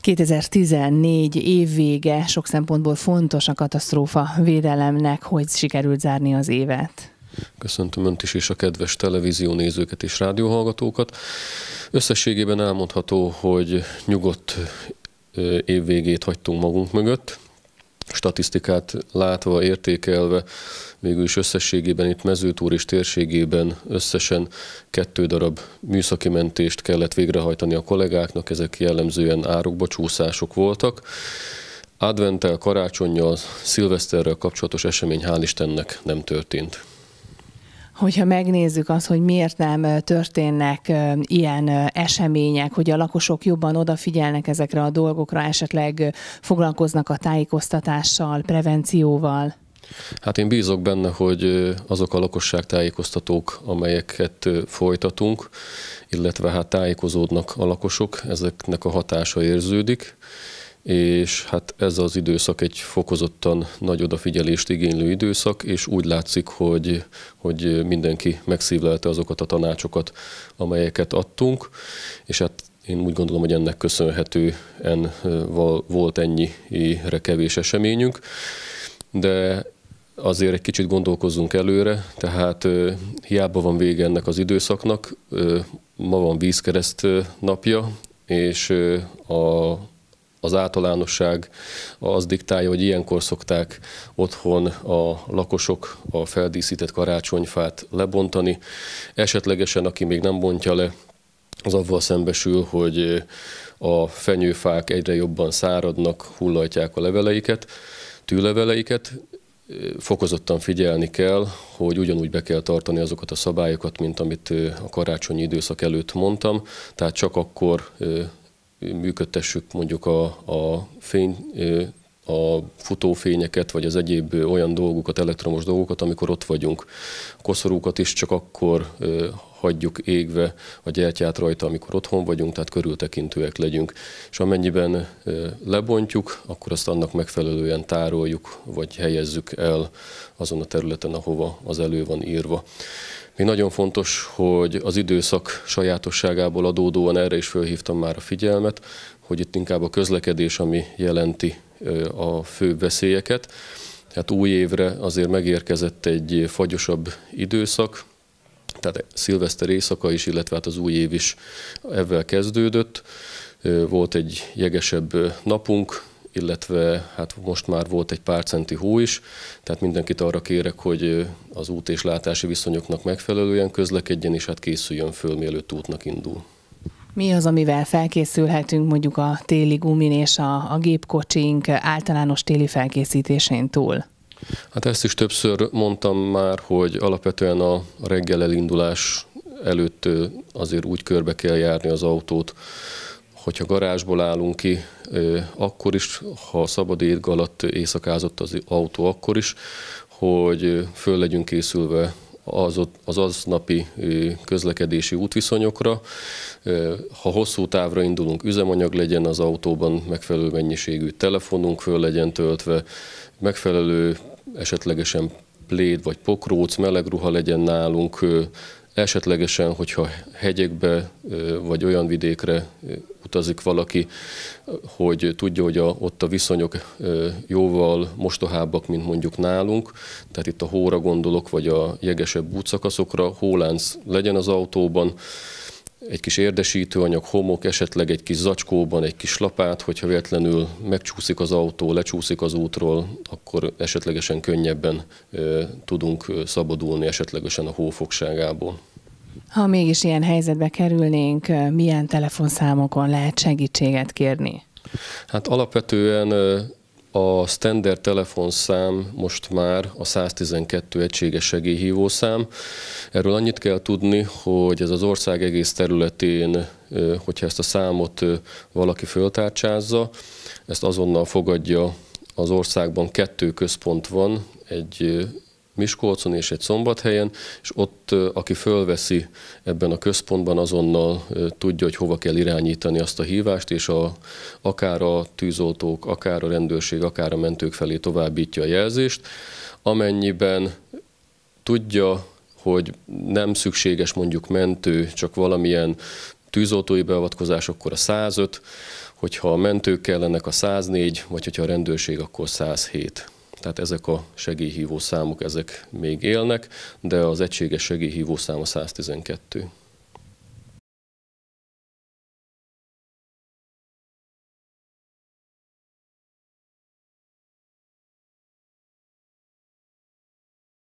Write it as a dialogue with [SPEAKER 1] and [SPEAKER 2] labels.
[SPEAKER 1] 2014 évvége sok szempontból fontos a katasztrófa védelemnek, hogy sikerült zárni az évet.
[SPEAKER 2] Köszöntöm Önt is és a kedves televízió nézőket és rádióhallgatókat. Összességében elmondható, hogy nyugodt évvégét hagytunk magunk mögött, statisztikát látva, értékelve, végül is összességében itt mezőtúr és térségében összesen kettő darab műszaki mentést kellett végrehajtani a kollégáknak, ezek jellemzően árokba csúszások voltak. Adventel, karácsonyjal, szilveszterrel kapcsolatos esemény hál' Istennek nem történt
[SPEAKER 1] hogyha megnézzük azt, hogy miért nem történnek ilyen események, hogy a lakosok jobban odafigyelnek ezekre a dolgokra, esetleg foglalkoznak a tájékoztatással, prevencióval?
[SPEAKER 2] Hát én bízok benne, hogy azok a lakosság tájékoztatók, amelyeket folytatunk, illetve hát tájékozódnak a lakosok, ezeknek a hatása érződik és hát ez az időszak egy fokozottan nagy odafigyelést igénylő időszak, és úgy látszik, hogy, hogy mindenki megszívlelte azokat a tanácsokat, amelyeket adtunk, és hát én úgy gondolom, hogy ennek köszönhetően volt ennyire kevés eseményünk, de azért egy kicsit gondolkozzunk előre, tehát hiába van vége ennek az időszaknak, ma van vízkereszt napja, és a az általánosság az diktálja, hogy ilyenkor szokták otthon a lakosok a feldíszített karácsonyfát lebontani. Esetlegesen, aki még nem bontja le, az avval szembesül, hogy a fenyőfák egyre jobban száradnak, hullajtják a leveleiket, tűleveleiket, fokozottan figyelni kell, hogy ugyanúgy be kell tartani azokat a szabályokat, mint amit a karácsonyi időszak előtt mondtam, tehát csak akkor működtessük mondjuk a, a fény, a futófényeket, vagy az egyéb olyan dolgokat, elektromos dolgokat, amikor ott vagyunk. A koszorúkat is csak akkor hagyjuk égve a gyertyát rajta, amikor otthon vagyunk, tehát körültekintőek legyünk. És amennyiben lebontjuk, akkor azt annak megfelelően tároljuk, vagy helyezzük el azon a területen, ahova az elő van írva. Még nagyon fontos, hogy az időszak sajátosságából adódóan erre is fölhívtam már a figyelmet, hogy itt inkább a közlekedés, ami jelenti a fő veszélyeket. Tehát új évre azért megérkezett egy fagyosabb időszak, tehát szilveszter éjszaka is, illetve hát az új év is ebben kezdődött. Volt egy jegesebb napunk, illetve hát most már volt egy pár centi hó is, tehát mindenkit arra kérek, hogy az út és látási viszonyoknak megfelelően közlekedjen, és hát készüljön föl, mielőtt útnak indul.
[SPEAKER 1] Mi az, amivel felkészülhetünk mondjuk a téli gumin és a, a gépkocsink általános téli felkészítésén túl?
[SPEAKER 2] Hát ezt is többször mondtam már, hogy alapvetően a reggel elindulás előtt azért úgy körbe kell járni az autót, hogyha garázsból állunk ki, akkor is, ha szabad ég alatt éjszakázott az autó, akkor is, hogy föl legyünk készülve az, az aznapi közlekedési útviszonyokra. Ha hosszú távra indulunk, üzemanyag legyen az autóban, megfelelő mennyiségű telefonunk föl legyen töltve, megfelelő esetlegesen pléd vagy pokróc, meleg ruha legyen nálunk, Esetlegesen, hogyha hegyekbe vagy olyan vidékre utazik valaki, hogy tudja, hogy a, ott a viszonyok jóval mostohábbak, mint mondjuk nálunk, tehát itt a hóra gondolok, vagy a jegesebb útszakaszokra, hólánc legyen az autóban, egy kis érdesítőanyag, homok, esetleg egy kis zacskóban, egy kis lapát, hogyha véletlenül megcsúszik az autó, lecsúszik az útról, akkor esetlegesen könnyebben tudunk szabadulni esetlegesen a hófogságából.
[SPEAKER 1] Ha mégis ilyen helyzetbe kerülnénk, milyen telefonszámokon lehet segítséget kérni?
[SPEAKER 2] Hát alapvetően a standard telefonszám most már a 112 egységes segélyhívószám. Erről annyit kell tudni, hogy ez az ország egész területén, hogyha ezt a számot valaki föltárcsázza, ezt azonnal fogadja az országban kettő központ van, egy Miskolcon és egy szombathelyen, és ott aki fölveszi ebben a központban azonnal tudja, hogy hova kell irányítani azt a hívást, és a, akár a tűzoltók, akár a rendőrség, akár a mentők felé továbbítja a jelzést. Amennyiben tudja, hogy nem szükséges mondjuk mentő, csak valamilyen tűzoltói beavatkozás, akkor a 105, hogyha a mentők kellenek a 104, vagy hogyha a rendőrség, akkor 107. Tehát ezek a segélyhívó számok, ezek még élnek, de az egységes segélyhívó száma 112.